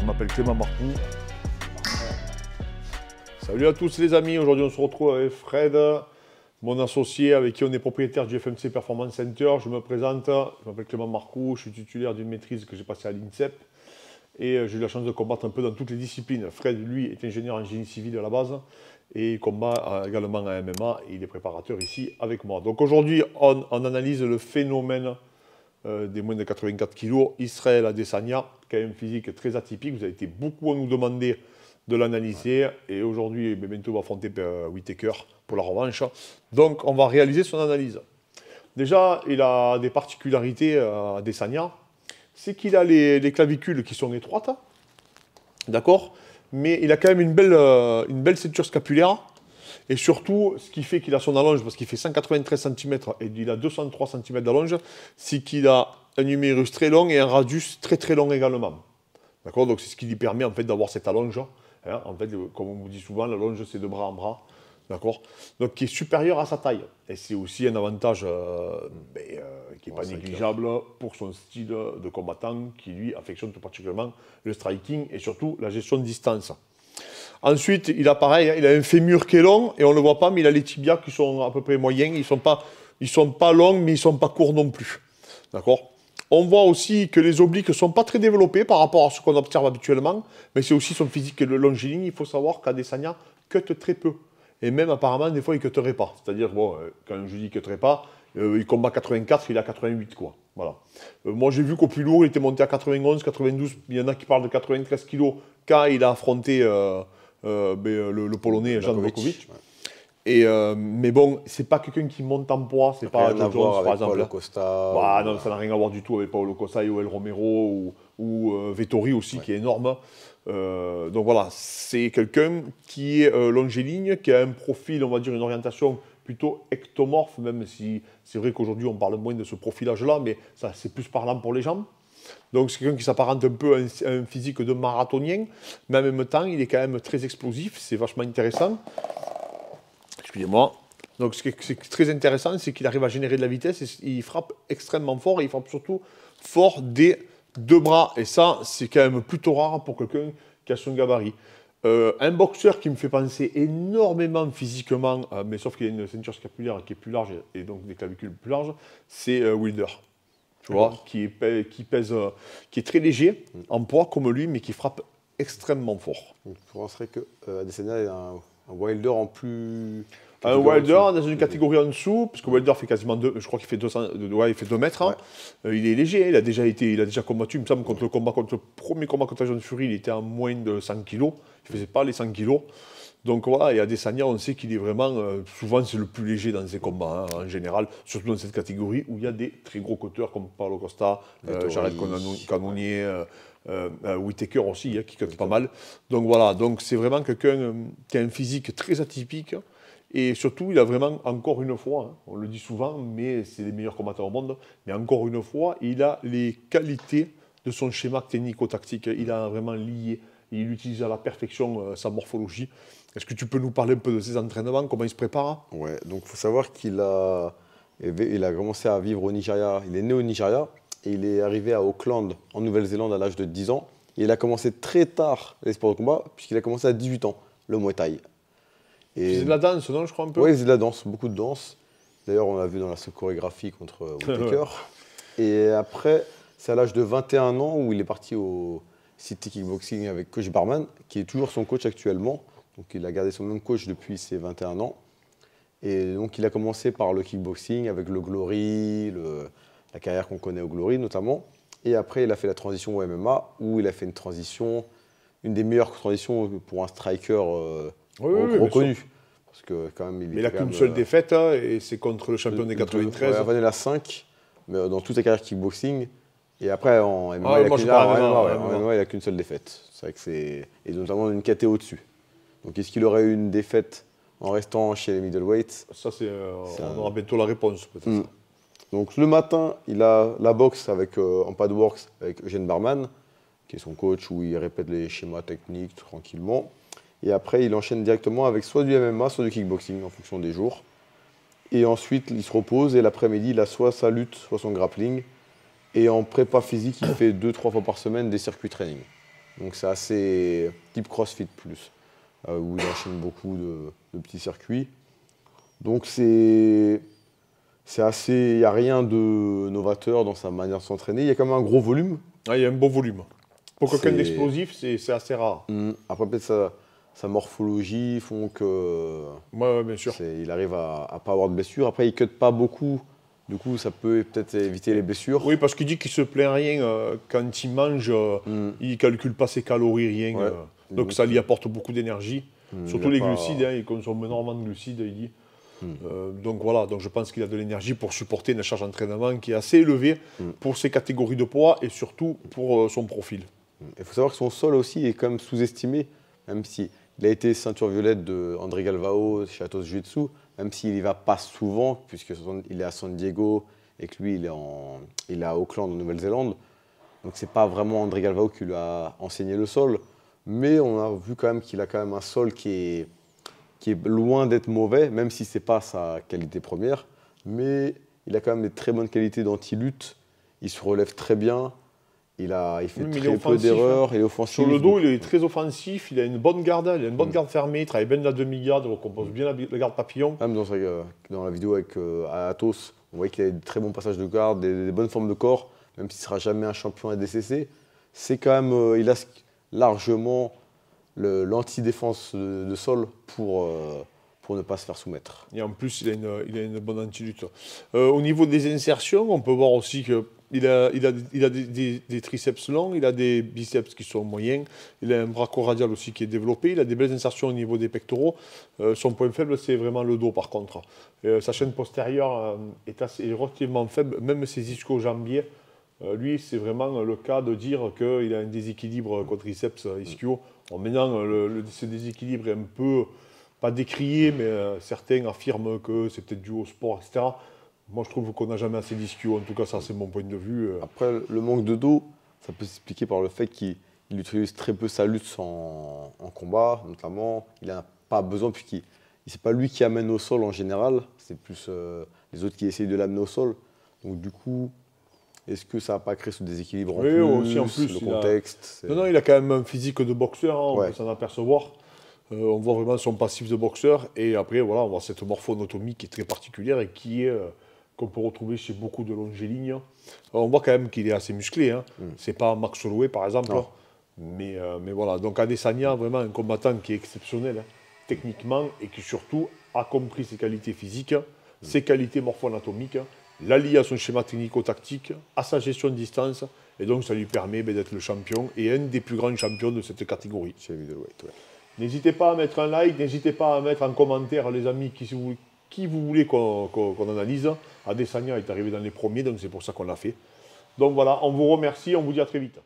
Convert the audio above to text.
Je m'appelle Clément Marcoux. Salut à tous les amis, aujourd'hui on se retrouve avec Fred, mon associé avec qui on est propriétaire du FMC Performance Center. Je me présente, je m'appelle Clément Marcoux, je suis titulaire d'une maîtrise que j'ai passée à l'INSEP et euh, j'ai eu la chance de combattre un peu dans toutes les disciplines. Fred, lui, est ingénieur en génie civil à la base et il combat euh, également à MMA et il est préparateur ici avec moi. Donc aujourd'hui, on, on analyse le phénomène euh, des moins de 84 kg. Israël Adesanya, quand même physique très atypique. Vous avez été beaucoup à nous demander de l'analyser. Et aujourd'hui, eh on va affronter euh, Whitaker pour la revanche. Donc, on va réaliser son analyse. Déjà, il a des particularités euh, à Adesanya. C'est qu'il a les, clavicules qui sont étroites. D'accord Mais il a quand même une belle, une belle ceinture scapulaire et surtout, ce qui fait qu'il a son allonge, parce qu'il fait 193 cm et il a 203 cm d'allonge, c'est qu'il a un numérus très long et un radius très très long également. D'accord Donc c'est ce qui lui permet en fait d'avoir cette allonge. Hein. en fait, comme on vous dit souvent, l'allonge c'est de bras en bras. D'accord Donc qui est supérieur à sa taille. Et c'est aussi un avantage euh, ben, euh, qui n'est pas négligeable pour son style de combattant qui lui affectionne tout particulièrement le striking et surtout la gestion de distance. Ensuite, il a pareil, hein, il a un fémur qui est long et on ne le voit pas, mais il a les tibias qui sont à peu près moyens. Ils ne sont, pas, sont pas longs, mais ils ne sont pas courts non plus. D'accord On voit aussi que les obliques ne sont pas très développés par rapport à ce qu'on observe habituellement, mais c'est aussi son physique et le longiligne. Il faut savoir qu'Adesanya cut très peu. Et même apparemment, des fois, il ne cutterait pas. C'est-à-dire, bon, euh, quand je dis cutterait pas, euh, il combat 84, il a 88, quoi. Voilà. Euh, moi, j'ai vu qu'au plus lourd, il était monté à 91, 92. Il y en a qui parlent de 93 kg quand il a affronté euh, ben, euh, le, Polonais Jean Bokovic. Et, euh, mais bon, c'est pas quelqu'un qui monte en poids, c'est pas Joe Jones, par exemple. Hein. Bah, ça n'a rien à voir du tout avec Paulo Costa, El Romero ou, Vettori aussi, qui est énorme. Hein. donc voilà, c'est quelqu'un qui est longiligne, qui a un profil, on va dire, une orientation plutôt ectomorphe, même si c'est vrai qu'aujourd'hui on parle moins de ce profilage-là, mais c'est plus parlant pour les gens. Donc c'est quelqu'un qui s'apparente un peu à un, physique de marathonien, mais en même temps, il est quand même très explosif, c'est vachement intéressant. Excusez-moi. Donc ce qui est très intéressant, c'est qu'il arrive à générer de la vitesse, et il frappe extrêmement fort, et il frappe surtout fort des deux bras. Et ça, c'est quand même plutôt rare pour quelqu'un qui a son gabarit. Euh, un boxeur qui me fait penser énormément physiquement, euh, mais sauf qu'il a une ceinture scapulaire qui est plus large et donc des clavicules plus larges, c'est euh, Wilder qui est, pèse, qui est très léger mm. en poids comme lui, mais qui frappe extrêmement fort. On mm. tu que euh, est un wilder en plus un Wilder, dans une catégorie en dessous, parce que Wilder fait quasiment deux, je crois qu'il fait ouais, il fait 2 mètres. Hein. Euh, il est léger, hein. il a déjà été, il a déjà combattu, il me semble, contre le combat, contre premier combat contre John Fury, il était en moins de 100 kg Il faisait pas les 100 kg. Donc voilà, et Adesanya, on sait qu'il est vraiment, euh, souvent c'est le plus léger dans ces combats hein, en général, surtout dans cette catégorie où il y a des très gros coteurs comme Paulo Costa, euh, Jared Cannonier, ouais. Whitaker aussi, qui cote pas mal. Donc voilà, donc c'est vraiment quelqu'un qui a un physique très atypique, et surtout, il a vraiment, encore une fois, hein, on le dit souvent, mais c'est les meilleurs combattants au monde, mais encore une fois, il a les qualités de son schéma technico-tactique. Il a vraiment lié, il utilise à la perfection euh, sa morphologie. Est-ce que tu peux nous parler un peu de ses entraînements, comment il se prépare Ouais, donc il faut savoir qu'il a, eh ben, il a commencé à vivre au Nigeria. Il est né au Nigeria et il est arrivé à Auckland, en Nouvelle-Zélande, à l'âge de 10 ans. Et il a commencé très tard les sports de combat, puisqu'il a commencé à 18 ans, le Muay Thai. Et... C'est de la danse, non, je crois un peu Oui, c'est de la danse, beaucoup de danse. D'ailleurs, on l'a vu dans la chorégraphie contre Whitaker. Et après, c'est à l'âge de 21 ans où il est parti au City Kickboxing avec Coach Barman, qui est toujours son coach actuellement. Donc il a gardé son même coach depuis ses 21 ans. Et donc il a commencé par le kickboxing avec le Glory, la carrière qu'on connaît au Glory notamment. Et après, il a fait la transition au MMA, où il a fait une transition, une des meilleures transitions pour un striker euh, reconnu. Parce que quand même, il mais il a qu'une seule défaite, hein, et c'est contre le champion des 93. il ouais, la 5, mais dans toute sa carrière kickboxing. Et après, en MMA, il n'a ah, ah, qu'une seule défaite. C'est vrai que c'est. Et notamment une KT au-dessus. Donc est-ce qu'il aurait eu une défaite en restant chez les middleweights Ça, c'est, euh, on aura bientôt la réponse, peut-être. Hmm. Donc le matin, il a la boxe avec, euh, en padworks avec Eugène Barman, qui est son coach, où il répète les schémas techniques tranquillement. Et après, il enchaîne directement avec soit du MMA, soit du kickboxing en fonction des jours. Et ensuite, il se repose et l'après-midi, il a soit sa lutte, soit son grappling. Et en prépa physique, il fait deux, trois fois par semaine des circuits training. Donc c'est assez type CrossFit plus, euh, où il enchaîne beaucoup de, petits circuits. Donc c'est c'est assez, il n'y a rien de novateur dans sa manière de s'entraîner. Il y a quand même un gros volume. Ah, il y a un beau volume. Pour quelqu'un d'explosif, c'est assez rare. Hmm. Après peut-être ça sa morphologie font que. bien sûr. Il arrive à, ne pas avoir de blessures. Après, il cut pas beaucoup. Du coup, ça peut peut-être éviter les blessures. Oui, parce qu'il dit qu'il se plaint rien euh, quand il mange, Il euh, ne mm. il calcule pas ses calories, rien. Euh. donc ça lui apporte beaucoup d'énergie, mm, surtout les glucides. Hein, il consomme énormément de glucides, il dit. Mm. donc voilà, donc je pense qu'il a de l'énergie pour supporter une charge d'entraînement qui est assez élevée pour ses catégories de poids et surtout pour son profil. Il faut savoir que son sol aussi est quand même sous-estimé, même si il a été ceinture violette de André Galvao chez Atos Jiu-Jitsu, même s'il n'y va pas souvent, puisque il est à San Diego et que lui, il est, il à Auckland, en Nouvelle-Zélande. Donc c'est pas vraiment André Galvao qui lui a enseigné le sol, mais on a vu quand même qu'il a quand même un sol qui est, qui est loin d'être mauvais, même si ce n'est pas sa qualité première. Mais il a quand même des très bonnes qualités d'anti-lutte. Il se relève très bien. Il, a, il fait très peu hein. d'erreurs, il est offensif. Sur le dos, il est euh, très offensif, il a une bonne garde, il a une bonne mm. garde fermée, il travaille bien de la demi-garde, il recompose mm. bien la, garde papillon. Ah, même euh, dans, la vidéo avec Atos, euh, Athos, on voit qu'il a des très bons passages de garde, des, bonnes formes de corps, même s'il ne sera jamais un champion à DCC. C'est quand même, il a largement l'anti-défense de, sol pour, pour ne pas se faire soumettre. Et en plus, il a une, il a une bonne anti-lutte. au niveau des insertions, on peut voir aussi que il a, a, il a des, triceps longs, il a des biceps qui sont moyens, il a un bras radial aussi qui est développé, il a des belles insertions au niveau des pectoraux. Euh, son point faible, c'est vraiment le dos par contre. Euh, sa chaîne postérieure euh, est, assez, relativement faible, même ses ischio-jambiers. lui, c'est vraiment le cas de dire qu'il a un déséquilibre quadriceps-ischio. maintenant, le, ce déséquilibre est un peu, pas décrié, mais certains affirment que c'est peut-être dû au sport, etc. Moi, je trouve qu'on n'a jamais assez d'ischio. En tout cas, ça, c'est mon point de vue. Euh. Après, le manque de dos, ça peut s'expliquer par le fait qu'il utilise très peu sa lutte en, combat, notamment. Il n'a pas besoin, puisqu'il c'est pas lui qui amène au sol en général. C'est plus euh, les autres qui essayent de l'amener au sol. Donc, du coup, est-ce que ça n'a pas créé ce déséquilibre en, aussi en plus, le contexte Non, non, il a quand même un physique de boxeur, hein, on peut s'en apercevoir. Euh, on voit vraiment son passif de boxeur. Et après, voilà, on voit cette morphonotomie qui est très particulière et qui est qu'on peut retrouver chez beaucoup de lignes. On voit quand même qu'il est assez musclé. Ce hein. n'est mm. C'est pas Max Holloway, par exemple. Mais, euh, mais voilà. Donc Adesanya, vraiment un combattant qui est exceptionnel, hein, techniquement, et qui surtout a compris ses qualités physiques, mm. ses qualités morpho-anatomiques, l'allie à son schéma technico-tactique, à sa gestion de distance. Et donc, ça lui permet ben, d'être le champion et un des plus grands champions de cette catégorie. N'hésitez pas à mettre un like, n'hésitez pas à mettre un commentaire, les amis, qui, se vous, qui vous voulez qu'on analyse. Adesanya est arrivé dans les premiers, donc c'est pour ça qu'on l'a fait. Donc voilà, on vous remercie, on vous dit à très vite.